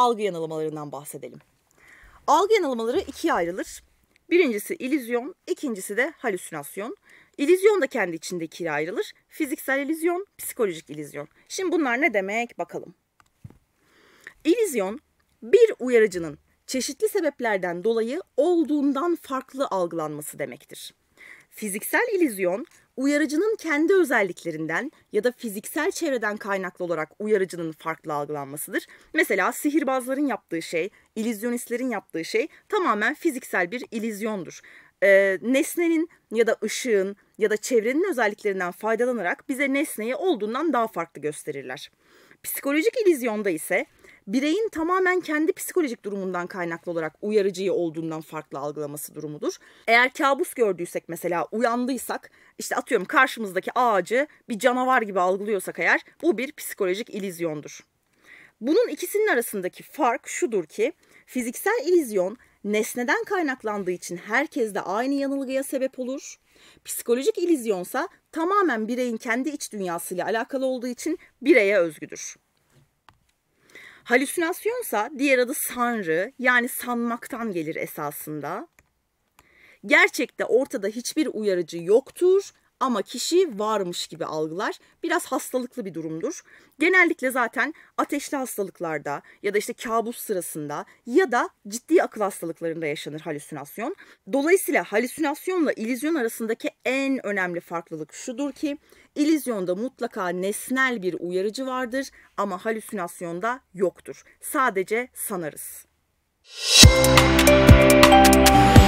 algı yanılmalarından bahsedelim. Algı yanılmaları ikiye ayrılır. Birincisi ilizyon, ikincisi de halüsinasyon. İlizyon da kendi içinde ikiye ayrılır. Fiziksel ilizyon, psikolojik ilizyon. Şimdi bunlar ne demek bakalım. İlizyon bir uyarıcının çeşitli sebeplerden dolayı olduğundan farklı algılanması demektir. Fiziksel ilizyon uyarıcının kendi özelliklerinden ya da fiziksel çevreden kaynaklı olarak uyarıcının farklı algılanmasıdır. Mesela sihirbazların yaptığı şey, ilizyonistlerin yaptığı şey tamamen fiziksel bir ilizyondur. Ee, nesnenin ya da ışığın ya da çevrenin özelliklerinden faydalanarak bize nesneyi olduğundan daha farklı gösterirler. Psikolojik ilizyonda ise bireyin tamamen kendi psikolojik durumundan kaynaklı olarak uyarıcıyı olduğundan farklı algılaması durumudur. Eğer kabus gördüysek mesela uyandıysak işte atıyorum karşımızdaki ağacı bir canavar gibi algılıyorsak eğer bu bir psikolojik ilizyondur. Bunun ikisinin arasındaki fark şudur ki fiziksel ilizyon nesneden kaynaklandığı için herkes de aynı yanılgıya sebep olur. Psikolojik ilizyonsa tamamen bireyin kendi iç dünyasıyla alakalı olduğu için bireye özgüdür. Halüsinasyonsa diğer adı sanrı yani sanmaktan gelir esasında. Gerçekte ortada hiçbir uyarıcı yoktur ama kişi varmış gibi algılar. Biraz hastalıklı bir durumdur. Genellikle zaten ateşli hastalıklarda ya da işte kabus sırasında ya da ciddi akıl hastalıklarında yaşanır halüsinasyon. Dolayısıyla halüsinasyonla ilizyon arasındaki en önemli farklılık şudur ki ilizyonda mutlaka nesnel bir uyarıcı vardır ama halüsinasyonda yoktur. Sadece sanarız. Müzik